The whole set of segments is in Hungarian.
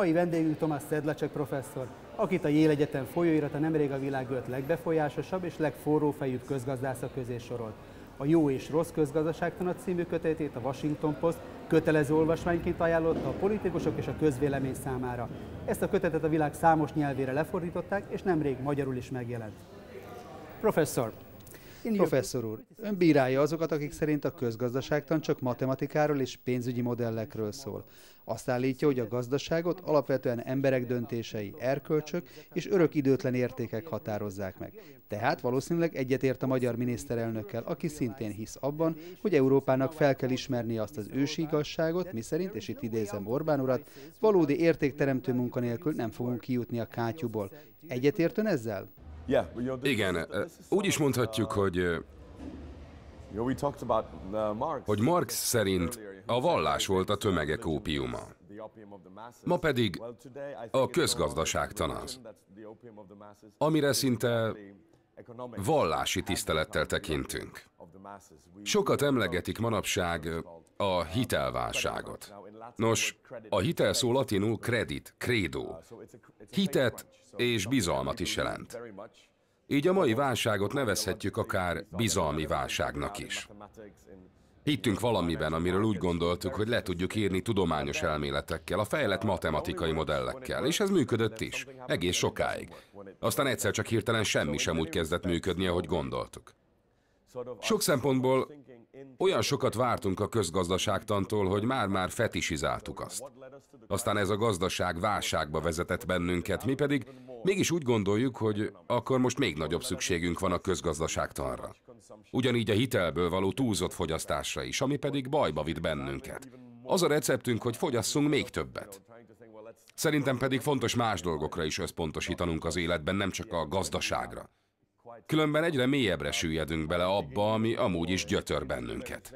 Mai vendégünk Tomás Szedlacsek professzor, akit a Yale Egyetem folyóirata nemrég a világ öt legbefolyásosabb és legforrófejűbb közgazdásza közé sorolt. A Jó és Rossz Közgazdaságtanat című kötetét a Washington Post kötelező olvasmányként ajánlotta a politikusok és a közvélemény számára. Ezt a kötetet a világ számos nyelvére lefordították, és nemrég magyarul is megjelent. Professzor, Professzor úr, ön bírálja azokat, akik szerint a közgazdaságtan csak matematikáról és pénzügyi modellekről szól. Azt állítja, hogy a gazdaságot alapvetően emberek döntései, erkölcsök és örök időtlen értékek határozzák meg. Tehát valószínűleg egyetért a magyar miniszterelnökkel, aki szintén hisz abban, hogy Európának fel kell ismerni azt az ősi igazságot, miszerint, és itt idézem Orbán urat, valódi értékteremtő munkanélkül nem fogunk kijutni a kátyúból. Egyetért ön ezzel? Igen, úgy is mondhatjuk, uh, hogy uh, hogy Marx szerint a vallás volt a tömegek ópiuma. Ma pedig a közgazdaság tanaz, amire szinte vallási tisztelettel tekintünk. Sokat emlegetik manapság a hitelválságot. Nos, a hitel szó latinul kredit, credo. Ah, Hitet és bizalmat is jelent. Így a mai válságot nevezhetjük akár bizalmi válságnak is. Hittünk valamiben, amiről úgy gondoltuk, hogy le tudjuk írni tudományos elméletekkel, a fejlett matematikai modellekkel, és ez működött is, egész sokáig. Aztán egyszer csak hirtelen semmi sem úgy kezdett működni, ahogy gondoltuk. Sok szempontból olyan sokat vártunk a közgazdaságtantól, hogy már-már fetisizáltuk azt. Aztán ez a gazdaság válságba vezetett bennünket, mi pedig mégis úgy gondoljuk, hogy akkor most még nagyobb szükségünk van a közgazdaságtanra. Ugyanígy a hitelből való túlzott fogyasztásra is, ami pedig bajba vitt bennünket. Az a receptünk, hogy fogyasszunk még többet. Szerintem pedig fontos más dolgokra is összpontosítanunk az életben, nem csak a gazdaságra. Különben egyre mélyebbre süllyedünk bele abba, ami amúgy is gyötör bennünket.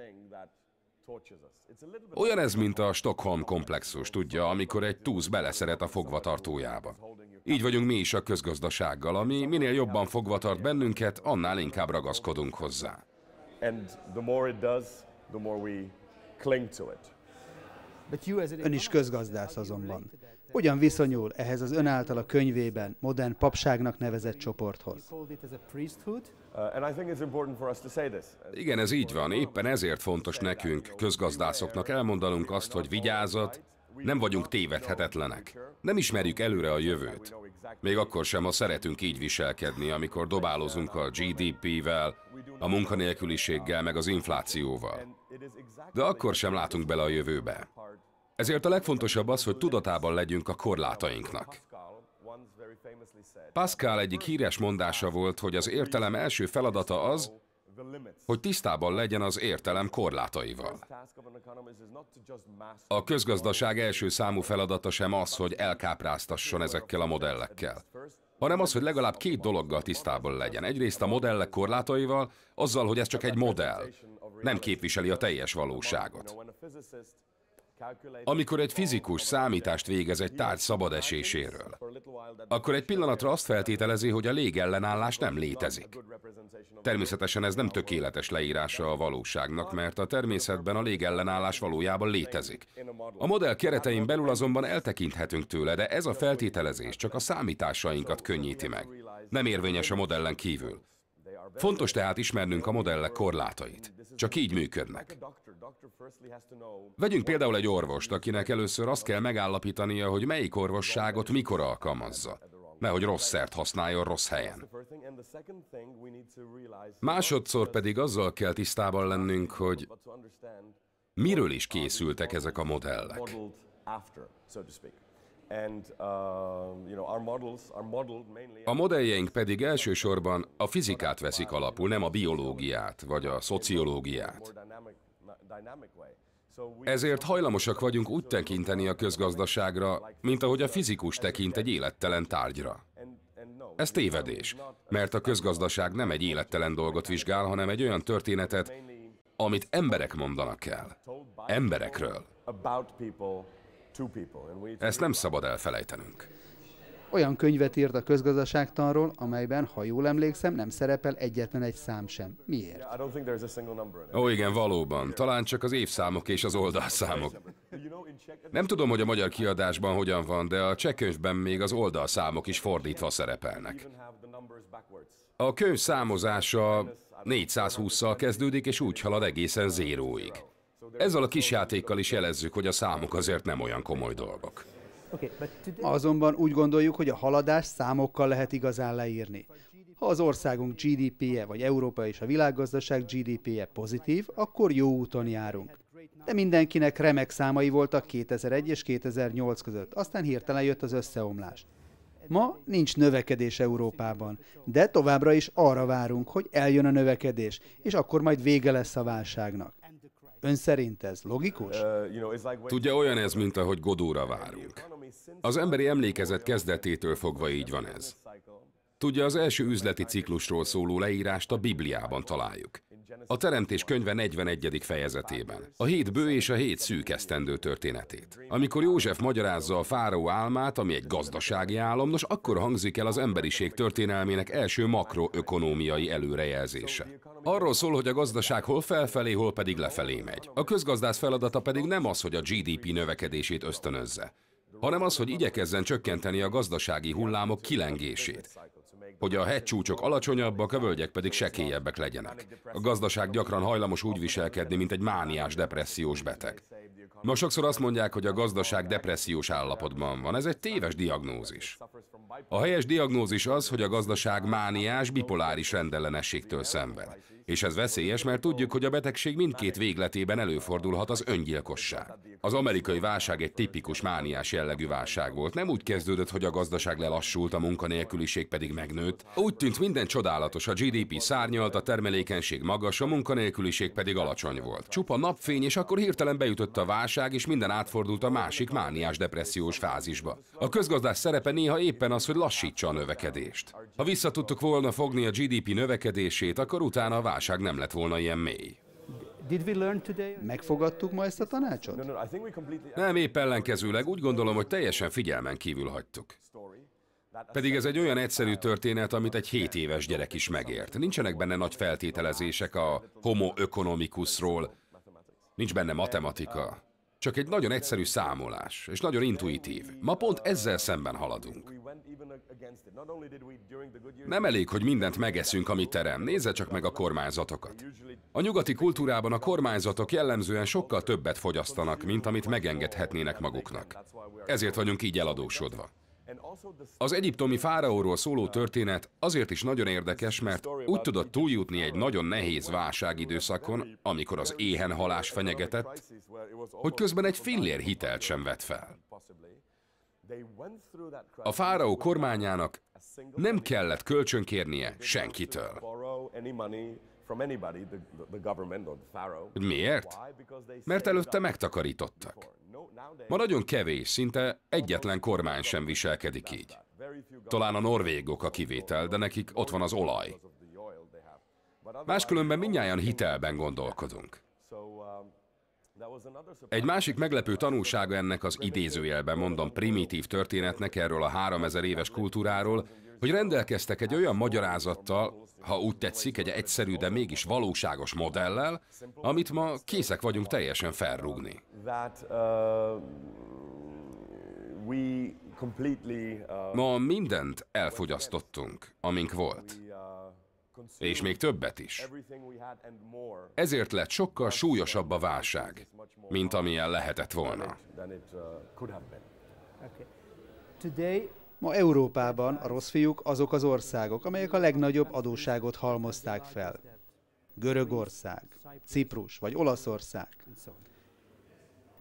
Olyan ez, mint a Stockholm komplexus, tudja, amikor egy túz beleszeret a fogvatartójába. Így vagyunk mi is a közgazdasággal, ami minél jobban fogvatart bennünket, annál inkább ragaszkodunk hozzá. Ön is közgazdász azonban hogyan viszonyul ehhez az ön által a könyvében modern papságnak nevezett csoporthoz. Uh, Igen, ez így van. Éppen ezért fontos nekünk, közgazdászoknak elmondanunk azt, hogy vigyázat, nem vagyunk tévedhetetlenek. Nem ismerjük előre a jövőt. Még akkor sem, ha szeretünk így viselkedni, amikor dobálozunk a GDP-vel, a munkanélküliséggel, meg az inflációval. De akkor sem látunk bele a jövőbe. Ezért a legfontosabb az, hogy tudatában legyünk a korlátainknak. Pascal egyik híres mondása volt, hogy az értelem első feladata az, hogy tisztában legyen az értelem korlátaival. A közgazdaság első számú feladata sem az, hogy elkápráztasson ezekkel a modellekkel, hanem az, hogy legalább két dologgal tisztában legyen. Egyrészt a modellek korlátaival, azzal, hogy ez csak egy modell, nem képviseli a teljes valóságot. Amikor egy fizikus számítást végez egy tárgy szabad eséséről, akkor egy pillanatra azt feltételezi, hogy a légellenállás nem létezik. Természetesen ez nem tökéletes leírása a valóságnak, mert a természetben a légellenállás valójában létezik. A modell keretein belül azonban eltekinthetünk tőle, de ez a feltételezés csak a számításainkat könnyíti meg. Nem érvényes a modellen kívül. Fontos tehát ismernünk a modellek korlátait. Csak így működnek. Vegyünk például egy orvost, akinek először azt kell megállapítania, hogy melyik orvosságot mikor alkalmazza. Nehogy rossz szert használjon rossz helyen. Másodszor pedig azzal kell tisztában lennünk, hogy miről is készültek ezek a modellek. Um, a modelljeink pedig elsősorban a fizikát veszik alapul, nem a biológiát vagy a szociológiát. Ezért hajlamosak vagyunk úgy tekinteni a közgazdaságra, mint ahogy a fizikus tekint egy élettelen tárgyra. Ez tévedés, mert a közgazdaság nem egy élettelen dolgot vizsgál, hanem egy olyan történetet, amit emberek mondanak el. Emberekről. Ezt nem szabad elfelejtenünk. Olyan könyvet írt a közgazdaságtanról, amelyben, ha jól emlékszem, nem szerepel egyetlen egy szám sem. Miért? Ó igen, valóban. Talán csak az évszámok és az oldalszámok. Nem tudom, hogy a magyar kiadásban hogyan van, de a csekkönyvben még az oldalszámok is fordítva szerepelnek. A könyv számozása 420-szal kezdődik, és úgy halad egészen zéróig. Ezzel a kis játékkal is jelezzük, hogy a számok azért nem olyan komoly dolgok. Azonban úgy gondoljuk, hogy a haladás számokkal lehet igazán leírni. Ha az országunk GDP-je vagy Európa és a világgazdaság GDP-je pozitív, akkor jó úton járunk. De mindenkinek remek számai voltak 2001 és 2008 között, aztán hirtelen jött az összeomlás. Ma nincs növekedés Európában, de továbbra is arra várunk, hogy eljön a növekedés, és akkor majd vége lesz a válságnak. Ön szerint ez logikus? Uh, Tudja, olyan ez, mint ahogy Godóra várunk. Az emberi emlékezet kezdetétől fogva így van ez. Tudja, az első üzleti ciklusról szóló leírást a Bibliában találjuk a Teremtés könyve 41. fejezetében, a hét bő és a hét szűk esztendő történetét. Amikor József magyarázza a fáraó álmát, ami egy gazdasági álom, nos akkor hangzik el az emberiség történelmének első makroökonómiai előrejelzése. Arról szól, hogy a gazdaság hol felfelé, hol pedig lefelé megy. A közgazdász feladata pedig nem az, hogy a GDP növekedését ösztönözze, hanem az, hogy igyekezzen csökkenteni a gazdasági hullámok kilengését, hogy a hegycsúcsok alacsonyabbak, a völgyek pedig sekélyebbek legyenek. A gazdaság gyakran hajlamos úgy viselkedni, mint egy mániás depressziós beteg. Ma sokszor azt mondják, hogy a gazdaság depressziós állapotban van. Ez egy téves diagnózis. A helyes diagnózis az, hogy a gazdaság mániás, bipoláris rendellenességtől szenved. És ez veszélyes, mert tudjuk, hogy a betegség mindkét végletében előfordulhat az öngyilkosság. Az amerikai válság egy tipikus mániás jellegű válság volt. Nem úgy kezdődött, hogy a gazdaság lelassult, a munkanélküliség pedig megnőtt. Úgy tűnt minden csodálatos, a GDP szárnyalt, a termelékenység magas, a munkanélküliség pedig alacsony volt. Csupa napfény, és akkor hirtelen beütött a válság, és minden átfordult a másik mániás depressziós fázisba. A közgazdás szerepe néha éppen az, hogy lassítsa a növekedést. Ha visszatudtuk volna fogni a GDP növekedését, akkor utána a válság nem lett volna ilyen mély. Megfogadtuk ma ezt a tanácsot? Nem, épp ellenkezőleg úgy gondolom, hogy teljesen figyelmen kívül hagytuk. Pedig ez egy olyan egyszerű történet, amit egy 7 éves gyerek is megért. Nincsenek benne nagy feltételezések a homo economicusról, nincs benne matematika. Csak egy nagyon egyszerű számolás, és nagyon intuitív. Ma pont ezzel szemben haladunk. Nem elég, hogy mindent megeszünk, ami terem. Nézze csak meg a kormányzatokat. A nyugati kultúrában a kormányzatok jellemzően sokkal többet fogyasztanak, mint amit megengedhetnének maguknak. Ezért vagyunk így eladósodva. Az egyiptomi fáraóról szóló történet azért is nagyon érdekes, mert úgy tudott túljutni egy nagyon nehéz válságidőszakon, amikor az éhen halás fenyegetett, hogy közben egy fillér hitelt sem vett fel. A fáraó kormányának nem kellett kölcsönkérnie senkitől. Miért? Mert előtte megtakarítottak. Ma nagyon kevés, szinte egyetlen kormány sem viselkedik így. Talán a norvégok a kivétel, de nekik ott van az olaj. Máskülönben minnyáján hitelben gondolkodunk. Egy másik meglepő tanulsága ennek az idézőjelben mondom primitív történetnek erről a 3000 éves kultúráról, hogy rendelkeztek egy olyan magyarázattal, ha úgy tetszik, egy egyszerű, de mégis valóságos modellel, amit ma készek vagyunk teljesen felrúgni. Uh, uh, ma mindent elfogyasztottunk, amink volt. Uh, és még többet is. Ezért lett sokkal súlyosabb a válság, mint amilyen lehetett volna. Ma Európában a rossz fiúk azok az országok, amelyek a legnagyobb adósságot halmozták fel. Görögország, Ciprus vagy Olaszország.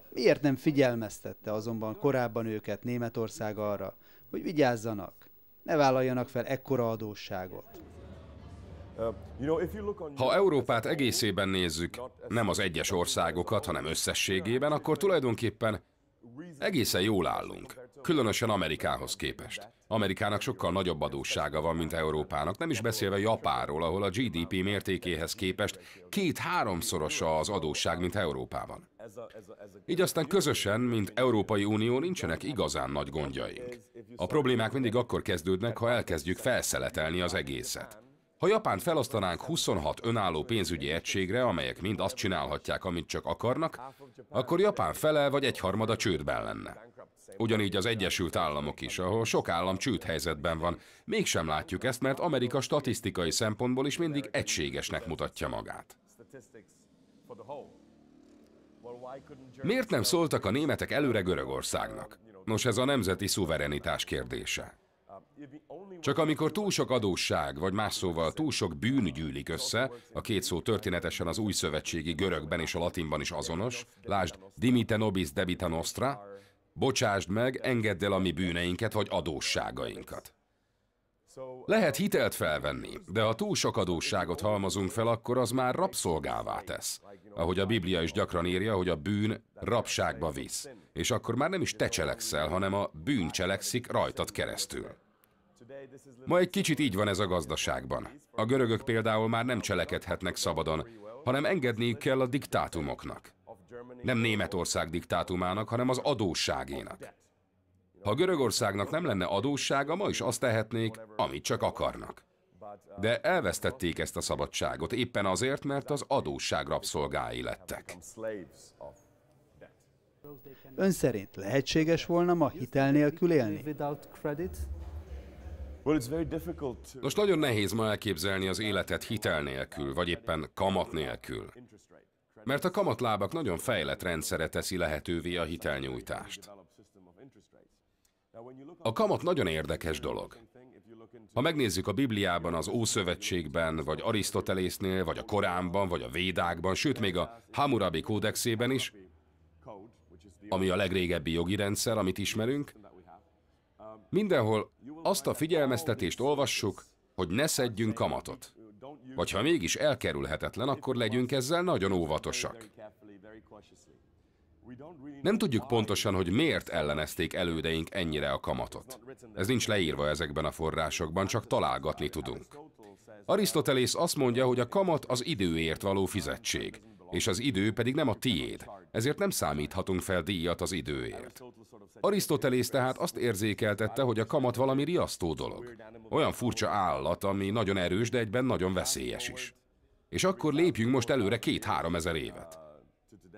Miért nem figyelmeztette azonban korábban őket Németország arra, hogy vigyázzanak, ne vállaljanak fel ekkora adósságot? Ha Európát egészében nézzük, nem az egyes országokat, hanem összességében, akkor tulajdonképpen egészen jól állunk, különösen Amerikához képest. Amerikának sokkal nagyobb adóssága van, mint Európának, nem is beszélve Japánról, ahol a GDP mértékéhez képest két-háromszorosa az adósság, mint Európában. Így aztán közösen, mint Európai Unió nincsenek igazán nagy gondjaink. A problémák mindig akkor kezdődnek, ha elkezdjük felszeletelni az egészet. Ha Japán felosztanánk 26 önálló pénzügyi egységre, amelyek mind azt csinálhatják, amit csak akarnak, akkor Japán fele vagy egyharmada csődben lenne. Ugyanígy az Egyesült Államok is, ahol sok állam csőd helyzetben van. Mégsem látjuk ezt, mert Amerika statisztikai szempontból is mindig egységesnek mutatja magát. Miért nem szóltak a németek előre Görögországnak? Nos, ez a nemzeti szuverenitás kérdése. Csak amikor túl sok adósság, vagy más szóval túl sok bűn gyűlik össze, a két szó történetesen az új szövetségi görögben és a latinban is azonos, lásd dimite nobis debita nostra, bocsásd meg, engedd el a mi bűneinket vagy adósságainkat. Lehet hitelt felvenni, de ha túl sok adósságot halmazunk fel, akkor az már rabszolgává tesz. Ahogy a Biblia is gyakran írja, hogy a bűn rabságba visz. És akkor már nem is te cselekszel, hanem a bűn cselekszik rajtad keresztül. Ma egy kicsit így van ez a gazdaságban. A görögök például már nem cselekedhetnek szabadon, hanem engedniük kell a diktátumoknak. Nem Németország diktátumának, hanem az adósságénak. Ha Görögországnak nem lenne adóssága, ma is azt tehetnék, amit csak akarnak. De elvesztették ezt a szabadságot éppen azért, mert az adósság rabszolgái lettek. Ön szerint lehetséges volna ma hitel nélkül élni? Most nagyon nehéz ma elképzelni az életet hitel nélkül, vagy éppen kamat nélkül. Mert a kamatlábak nagyon fejlett rendszere teszi lehetővé a hitelnyújtást. A kamat nagyon érdekes dolog. Ha megnézzük a Bibliában, az Ószövetségben, vagy Arisztotelésznél, vagy a Koránban, vagy a Védákban, sőt még a Hammurabi kódexében is, ami a legrégebbi jogi rendszer, amit ismerünk, Mindenhol azt a figyelmeztetést olvassuk, hogy ne szedjünk kamatot. Vagy ha mégis elkerülhetetlen, akkor legyünk ezzel nagyon óvatosak. Nem tudjuk pontosan, hogy miért ellenezték elődeink ennyire a kamatot. Ez nincs leírva ezekben a forrásokban, csak találgatni tudunk. Arisztotelész azt mondja, hogy a kamat az időért való fizetség és az idő pedig nem a tiéd, ezért nem számíthatunk fel díjat az időért. Arisztotelész tehát azt érzékeltette, hogy a kamat valami riasztó dolog. Olyan furcsa állat, ami nagyon erős, de egyben nagyon veszélyes is. És akkor lépjünk most előre két-három ezer évet.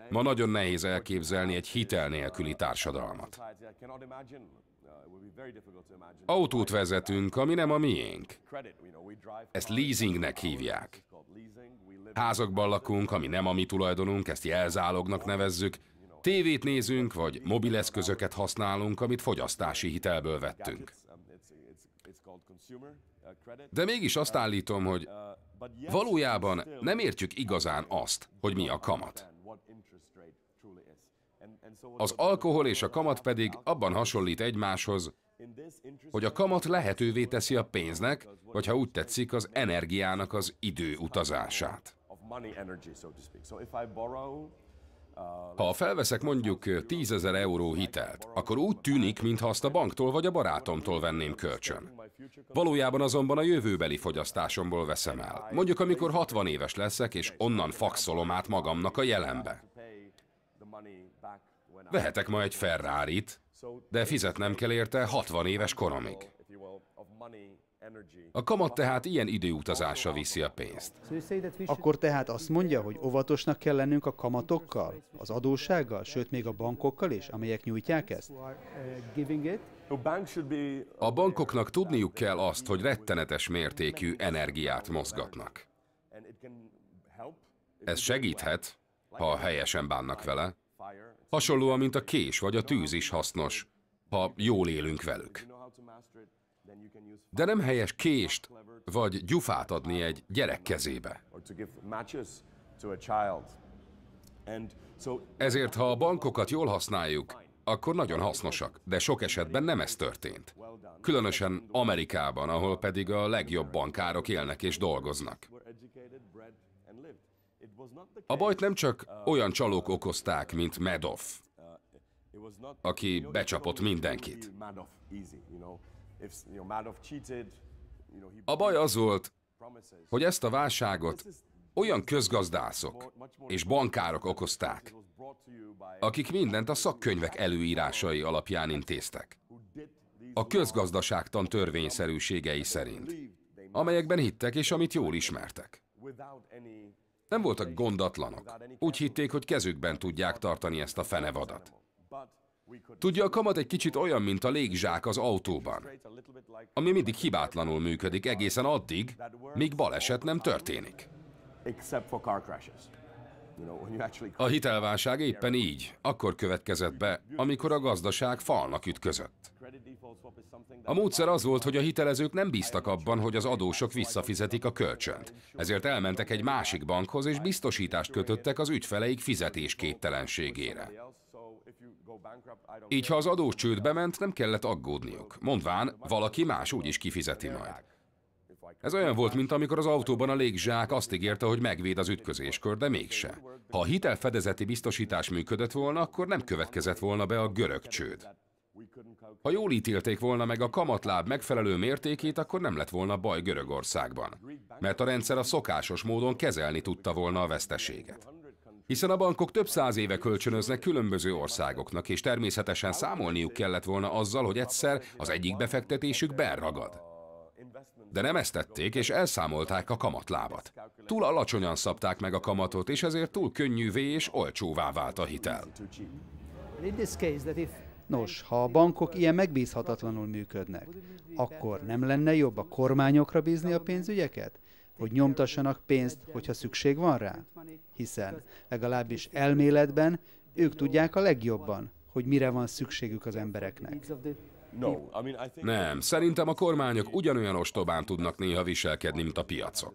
Ma nagyon nehéz elképzelni egy hitel nélküli társadalmat. Autót vezetünk, ami nem a miénk. Ezt leasingnek hívják. Házakban lakunk, ami nem a mi tulajdonunk, ezt jelzálognak nevezzük. Tévét nézünk, vagy mobileszközöket használunk, amit fogyasztási hitelből vettünk. De mégis azt állítom, hogy valójában nem értjük igazán azt, hogy mi a kamat. Az alkohol és a kamat pedig abban hasonlít egymáshoz, hogy a kamat lehetővé teszi a pénznek, vagy ha úgy tetszik, az energiának az idő utazását. Um, ha felveszek mondjuk 10 ezer euró hitelt, akkor úgy tűnik, mintha azt a banktól vagy a barátomtól venném kölcsön. Valójában azonban a jövőbeli fogyasztásomból veszem el. Mondjuk amikor 60 éves leszek, és onnan faxolom át magamnak a jelenbe. Vehetek ma egy ferrari de fizetnem kell érte 60 éves koromig. A kamat tehát ilyen időutazásra viszi a pénzt. Akkor tehát azt mondja, hogy óvatosnak kell lennünk a kamatokkal, az adóssággal, sőt még a bankokkal is, amelyek nyújtják ezt? A bankoknak tudniuk kell azt, hogy rettenetes mértékű energiát mozgatnak. Ez segíthet, ha helyesen bánnak vele. Hasonlóan, mint a kés vagy a tűz is hasznos, ha jól élünk velük. De nem helyes kést vagy gyufát adni egy gyerek kezébe. Ezért, ha a bankokat jól használjuk, akkor nagyon hasznosak, de sok esetben nem ez történt. Különösen Amerikában, ahol pedig a legjobb bankárok élnek és dolgoznak. A bajt nem csak olyan csalók okozták, mint Madoff, uh, aki becsapott mindenkit. A baj az volt, hogy ezt a válságot olyan közgazdászok és bankárok okozták, akik mindent a szakkönyvek előírásai alapján intéztek. A közgazdaságtan törvényszerűségei szerint, amelyekben hittek és amit jól ismertek. Nem voltak gondatlanok. Úgy hitték, hogy kezükben tudják tartani ezt a fenevadat. Tudja, a kamat egy kicsit olyan, mint a légzsák az autóban, ami mindig hibátlanul működik egészen addig, míg baleset nem történik. A hitelválság éppen így, akkor következett be, amikor a gazdaság falnak ütközött. A módszer az volt, hogy a hitelezők nem bíztak abban, hogy az adósok visszafizetik a kölcsönt. Ezért elmentek egy másik bankhoz, és biztosítást kötöttek az ügyfeleik fizetésképtelenségére. Így ha az adós csőd bement, nem kellett aggódniuk, mondván valaki más is kifizeti majd. Ez olyan volt, mint amikor az autóban a légzsák azt ígérte, hogy megvéd az ütközéskör, de mégse. Ha a hitelfedezeti biztosítás működött volna, akkor nem következett volna be a görög csőd. Ha jól ítélték volna meg a kamatláb megfelelő mértékét, akkor nem lett volna baj Görögországban, mert a rendszer a szokásos módon kezelni tudta volna a veszteséget. Hiszen a bankok több száz éve kölcsönöznek különböző országoknak, és természetesen számolniuk kellett volna azzal, hogy egyszer az egyik befektetésük benragad. De nem ezt tették, és elszámolták a kamatlábat. Túl alacsonyan szabták meg a kamatot, és ezért túl könnyűvé és olcsóvá vált a hitel. Nos, ha a bankok ilyen megbízhatatlanul működnek, akkor nem lenne jobb a kormányokra bízni a pénzügyeket? hogy nyomtassanak pénzt, hogyha szükség van rá? Hiszen legalábbis elméletben ők tudják a legjobban, hogy mire van szükségük az embereknek. Nem, szerintem a kormányok ugyanolyan ostobán tudnak néha viselkedni, mint a piacok.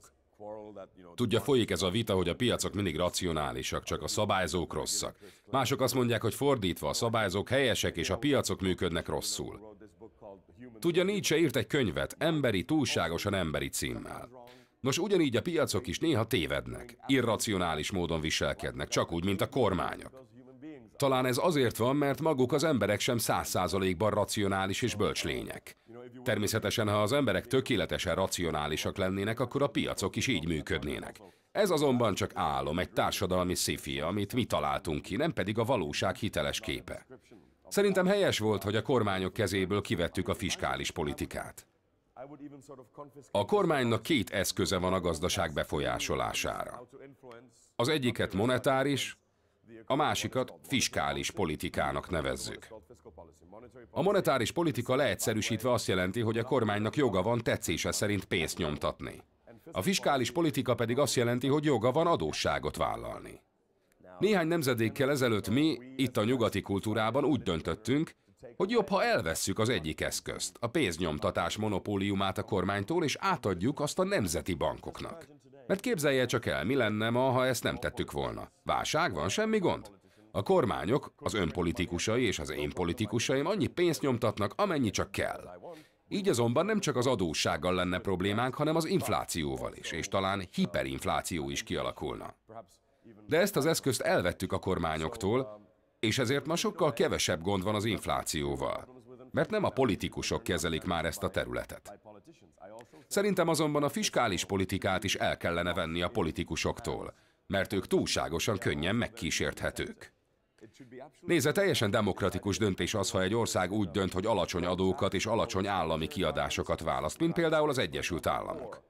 Tudja, folyik ez a vita, hogy a piacok mindig racionálisak, csak a szabályzók rosszak. Mások azt mondják, hogy fordítva, a szabályzók helyesek és a piacok működnek rosszul. Tudja, Nietzsche írt egy könyvet, emberi, túlságosan emberi címmel. Nos, ugyanígy a piacok is néha tévednek, irracionális módon viselkednek, csak úgy, mint a kormányok. Talán ez azért van, mert maguk az emberek sem száz százalékban racionális és bölcs lények. Természetesen, ha az emberek tökéletesen racionálisak lennének, akkor a piacok is így működnének. Ez azonban csak álom, egy társadalmi szifi, amit mi találtunk ki, nem pedig a valóság hiteles képe. Szerintem helyes volt, hogy a kormányok kezéből kivettük a fiskális politikát. A kormánynak két eszköze van a gazdaság befolyásolására. Az egyiket monetáris, a másikat fiskális politikának nevezzük. A monetáris politika leegyszerűsítve azt jelenti, hogy a kormánynak joga van tetszése szerint pénzt nyomtatni. A fiskális politika pedig azt jelenti, hogy joga van adósságot vállalni. Néhány nemzedékkel ezelőtt mi, itt a nyugati kultúrában úgy döntöttünk, hogy jobb, ha elvesszük az egyik eszközt, a pénznyomtatás monopóliumát a kormánytól, és átadjuk azt a nemzeti bankoknak. Mert képzelje csak el, mi lenne ma, ha ezt nem tettük volna. Válság van, semmi gond. A kormányok, az önpolitikusai és az én politikusaim annyi pénzt nyomtatnak, amennyi csak kell. Így azonban nem csak az adóssággal lenne problémánk, hanem az inflációval is, és talán hiperinfláció is kialakulna. De ezt az eszközt elvettük a kormányoktól, és ezért ma sokkal kevesebb gond van az inflációval, mert nem a politikusok kezelik már ezt a területet. Szerintem azonban a fiskális politikát is el kellene venni a politikusoktól, mert ők túlságosan könnyen megkísérthetők. Nézze, teljesen demokratikus döntés az, ha egy ország úgy dönt, hogy alacsony adókat és alacsony állami kiadásokat választ, mint például az Egyesült Államok.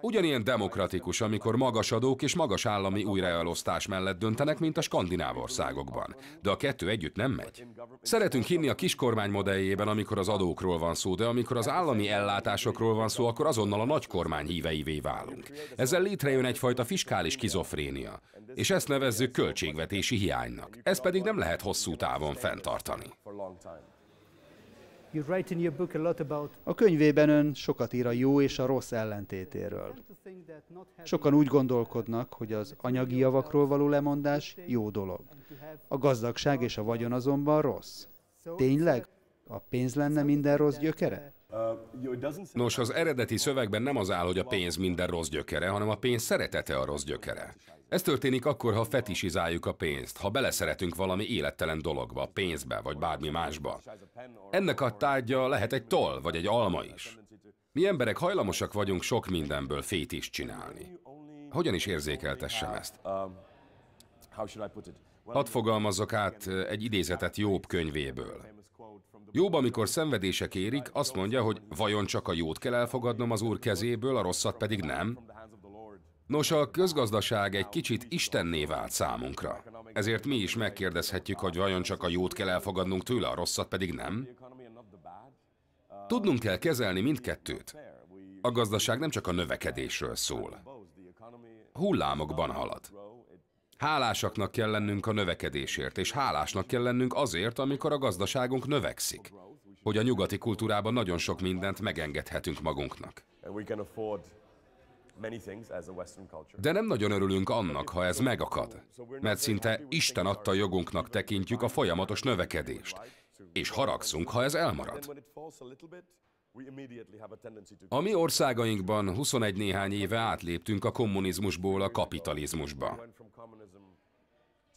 Ugyanilyen demokratikus, amikor magas adók és magas állami újraelosztás mellett döntenek, mint a skandináv országokban. De a kettő együtt nem megy. Szeretünk hinni a kiskormány modelljében, amikor az adókról van szó, de amikor az állami ellátásokról van szó, akkor azonnal a nagykormány híveivé válunk. Ezzel létrejön egyfajta fiskális kizofrénia, és ezt nevezzük költségvetési hiánynak. Ez pedig nem lehet hosszú távon fenntartani. A könyvében ön sokat ír a jó és a rossz ellentétéről. Sokan úgy gondolkodnak, hogy az anyagi javakról való lemondás jó dolog. A gazdagság és a vagyon azonban rossz. Tényleg? A pénz lenne minden rossz gyökere? Nos, az eredeti szövegben nem az áll, hogy a pénz minden rossz gyökere, hanem a pénz szeretete a rossz gyökere. Ez történik akkor, ha fetisizáljuk a pénzt, ha beleszeretünk valami élettelen dologba, pénzbe vagy bármi másba. Ennek a tárgya lehet egy toll vagy egy alma is. Mi emberek hajlamosak vagyunk sok mindenből fét is csinálni. Hogyan is érzékeltessem ezt? Hadd fogalmazzak át egy idézetet Jobb könyvéből. Jobb, amikor szenvedések érik, azt mondja, hogy vajon csak a jót kell elfogadnom az Úr kezéből, a rosszat pedig nem? Nos, a közgazdaság egy kicsit istenné vált számunkra. Ezért mi is megkérdezhetjük, hogy vajon csak a jót kell elfogadnunk tőle, a rosszat pedig nem? Tudnunk kell kezelni mindkettőt. A gazdaság nem csak a növekedésről szól. Hullámokban halad. Hálásaknak kell lennünk a növekedésért, és hálásnak kell lennünk azért, amikor a gazdaságunk növekszik, hogy a nyugati kultúrában nagyon sok mindent megengedhetünk magunknak. De nem nagyon örülünk annak, ha ez megakad, mert szinte Isten adta jogunknak tekintjük a folyamatos növekedést, és haragszunk, ha ez elmarad. A mi országainkban 21 néhány éve átléptünk a kommunizmusból a kapitalizmusba.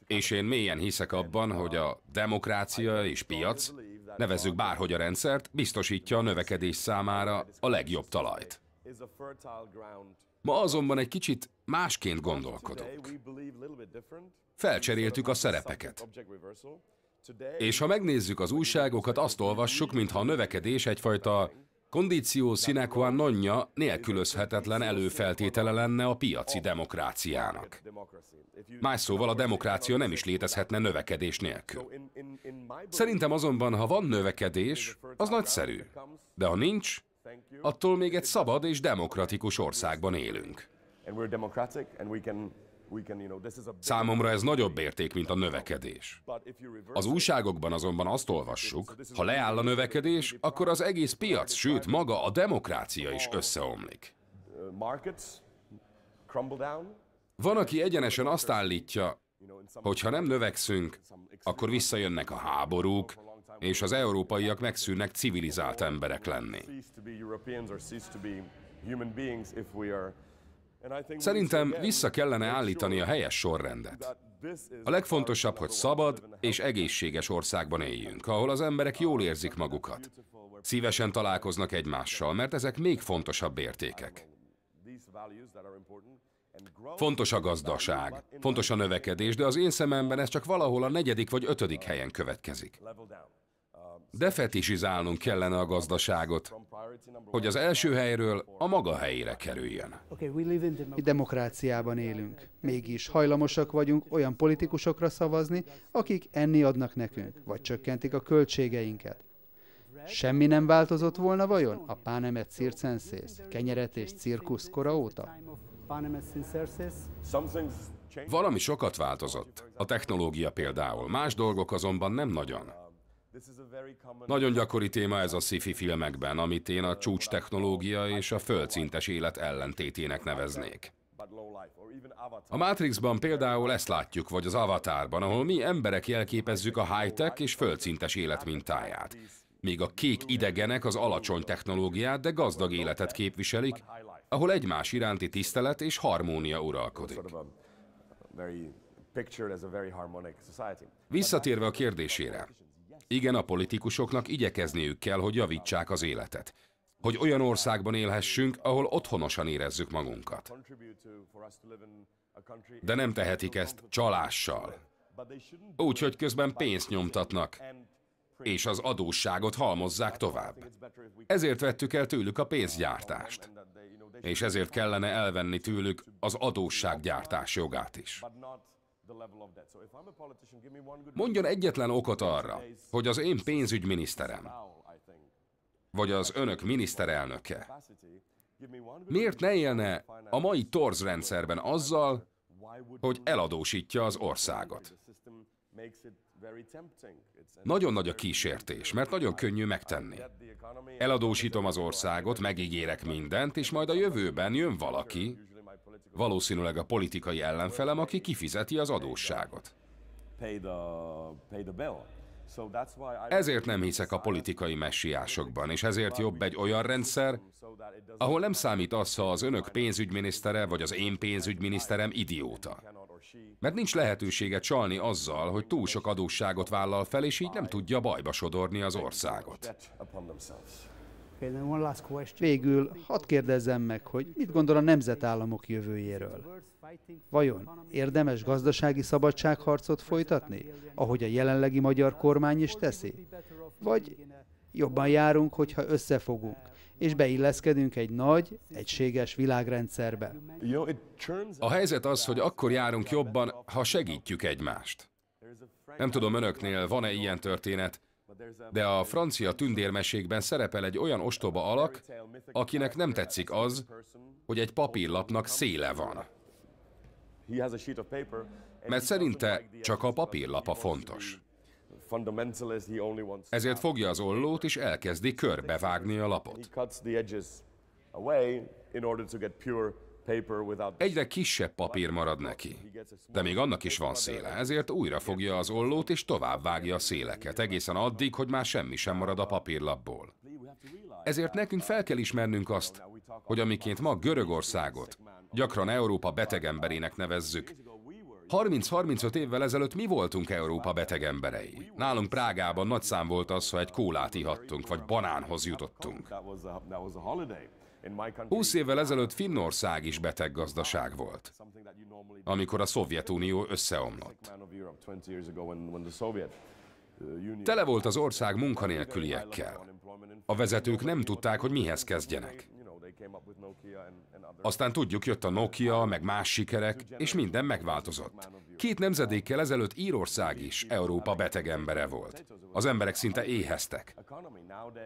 És én mélyen hiszek abban, hogy a demokrácia és piac, nevezzük bárhogy a rendszert, biztosítja a növekedés számára a legjobb talajt. Ma azonban egy kicsit másként gondolkodunk. Felcseréltük a szerepeket. És ha megnézzük az újságokat, azt olvassuk, mintha a növekedés egyfajta Kondíció sine qua nonja nélkülözhetetlen előfeltétele lenne a piaci demokráciának. Más szóval a demokrácia nem is létezhetne növekedés nélkül. Szerintem azonban, ha van növekedés, az nagyszerű. De ha nincs, attól még egy szabad és demokratikus országban élünk. Számomra ez nagyobb érték, mint a növekedés. Az újságokban azonban azt olvassuk, ha leáll a növekedés, akkor az egész piac, sőt maga a demokrácia is összeomlik. Uh, Van, aki egyenesen azt állítja, hogy ha nem növekszünk, akkor visszajönnek a háborúk, és az európaiak megszűnnek civilizált emberek lenni. Szerintem vissza kellene állítani a helyes sorrendet. A legfontosabb, hogy szabad és egészséges országban éljünk, ahol az emberek jól érzik magukat. Szívesen találkoznak egymással, mert ezek még fontosabb értékek. Fontos a gazdaság, fontos a növekedés, de az én szememben ez csak valahol a negyedik vagy ötödik helyen következik. Defetisizálnunk kellene a gazdaságot, hogy az első helyről a maga helyére kerüljön. Mi demokráciában élünk. Mégis hajlamosak vagyunk olyan politikusokra szavazni, akik enni adnak nekünk, vagy csökkentik a költségeinket. Semmi nem változott volna vajon a Pánemet circenszész, kenyeret és cirkusz kora óta? Valami sokat változott. A technológia például, más dolgok azonban nem nagyon. Nagyon gyakori téma ez a sci-fi filmekben, amit én a csúcs technológia és a földszintes élet ellentétének neveznék. A Matrixban például ezt látjuk, vagy az Avatarban, ahol mi emberek jelképezzük a high-tech és földszintes élet mintáját. Míg a kék idegenek az alacsony technológiát, de gazdag életet képviselik, ahol egymás iránti tisztelet és harmónia uralkodik. Visszatérve a kérdésére, igen, a politikusoknak igyekezniük kell, hogy javítsák az életet. Hogy olyan országban élhessünk, ahol otthonosan érezzük magunkat. De nem tehetik ezt csalással. Úgyhogy közben pénzt nyomtatnak, és az adósságot halmozzák tovább. Ezért vettük el tőlük a pénzgyártást, és ezért kellene elvenni tőlük az gyártás jogát is. Mondjon egyetlen okot arra, hogy az én pénzügyminiszterem, vagy az önök miniszterelnöke, miért ne élne a mai torz rendszerben azzal, hogy eladósítja az országot? Nagyon nagy a kísértés, mert nagyon könnyű megtenni. Eladósítom az országot, megígérek mindent, és majd a jövőben jön valaki, valószínűleg a politikai ellenfelem, aki kifizeti az adósságot. Ezért nem hiszek a politikai messiásokban, és ezért jobb egy olyan rendszer, ahol nem számít az, ha az önök pénzügyminisztere vagy az én pénzügyminiszterem idióta. Mert nincs lehetősége csalni azzal, hogy túl sok adósságot vállal fel, és így nem tudja bajba sodorni az országot. Végül hadd kérdezzem meg, hogy mit gondol a nemzetállamok jövőjéről? Vajon érdemes gazdasági szabadságharcot folytatni, ahogy a jelenlegi magyar kormány is teszi? Vagy jobban járunk, hogyha összefogunk, és beilleszkedünk egy nagy, egységes világrendszerbe. A helyzet az, hogy akkor járunk jobban, ha segítjük egymást. Nem tudom önöknél, van-e ilyen történet, de a francia tündérmesékben szerepel egy olyan ostoba alak, akinek nem tetszik az, hogy egy papírlapnak széle van. Mert szerinte csak a papírlapa fontos. Ezért fogja az ollót és elkezdi körbevágni a lapot. Egyre kisebb papír marad neki, de még annak is van széle, ezért újra fogja az ollót és tovább vágja a széleket, egészen addig, hogy már semmi sem marad a papírlapból. Ezért nekünk fel kell ismernünk azt, hogy amiként ma Görögországot gyakran Európa betegemberének nevezzük, 30-35 évvel ezelőtt mi voltunk Európa betegemberei. Nálunk Prágában nagy szám volt az, ha egy kólát ihattunk, vagy banánhoz jutottunk. Húsz évvel ezelőtt Finnország is beteg gazdaság volt, amikor a Szovjetunió összeomlott. Tele volt az ország munkanélküliekkel. A vezetők nem tudták, hogy mihez kezdjenek. Aztán tudjuk, jött a Nokia, meg más sikerek, és minden megváltozott. Két nemzedékkel ezelőtt Írország is Európa beteg embere volt. Az emberek szinte éheztek.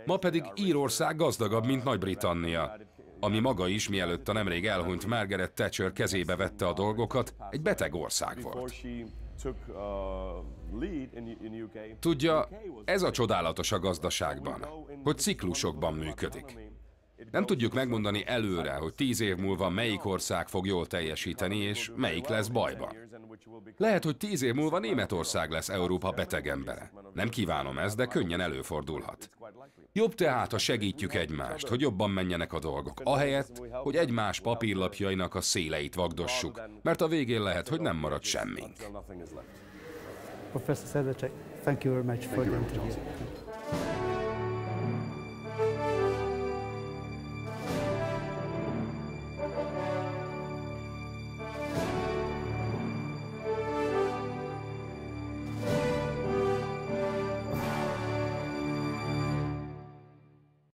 Ma pedig Írország gazdagabb, mint Nagy-Britannia, ami maga is, mielőtt a nemrég elhunyt Margaret Thatcher kezébe vette a dolgokat, egy beteg ország volt. Uh, Tudja, ez a csodálatos a gazdaságban, hogy ciklusokban működik. Nem tudjuk megmondani előre, hogy tíz év múlva melyik ország fog jól teljesíteni, és melyik lesz bajba. Lehet, hogy tíz év múlva Németország lesz Európa beteg embere. Nem kívánom ezt, de könnyen előfordulhat. Jobb tehát, ha segítjük egymást, hogy jobban menjenek a dolgok, ahelyett, hogy egymás papírlapjainak a széleit vagdossuk, mert a végén lehet, hogy nem marad semmink. Professor Sedlacek, thank you very much for the interview.